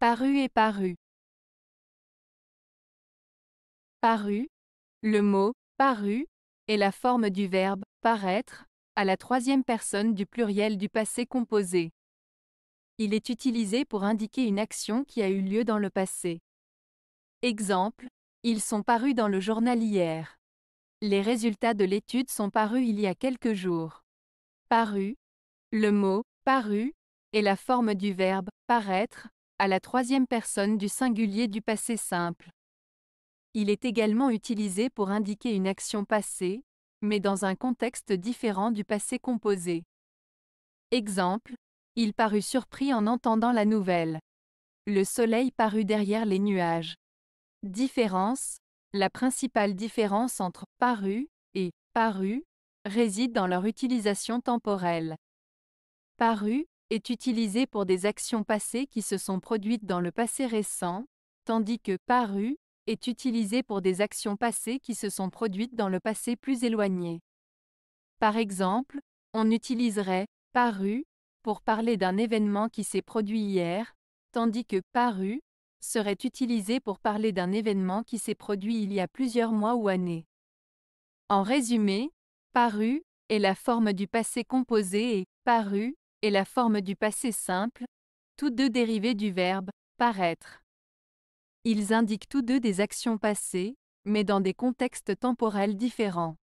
Paru et paru. Paru. Le mot paru est la forme du verbe paraître à la troisième personne du pluriel du passé composé. Il est utilisé pour indiquer une action qui a eu lieu dans le passé. Exemple, ils sont parus dans le journal hier. Les résultats de l'étude sont parus il y a quelques jours. Paru. Le mot paru est la forme du verbe paraître à la troisième personne du singulier du passé simple. Il est également utilisé pour indiquer une action passée, mais dans un contexte différent du passé composé. Exemple, il parut surpris en entendant la nouvelle. Le soleil parut derrière les nuages. Différence, la principale différence entre paru et paru réside dans leur utilisation temporelle. Paru est utilisé pour des actions passées qui se sont produites dans le passé récent, tandis que paru est utilisé pour des actions passées qui se sont produites dans le passé plus éloigné. Par exemple, on utiliserait paru pour parler d'un événement qui s'est produit hier, tandis que paru serait utilisé pour parler d'un événement qui s'est produit il y a plusieurs mois ou années. En résumé, paru est la forme du passé composé et paru et la forme du passé simple, tous deux dérivés du verbe paraître. Ils indiquent tous deux des actions passées, mais dans des contextes temporels différents.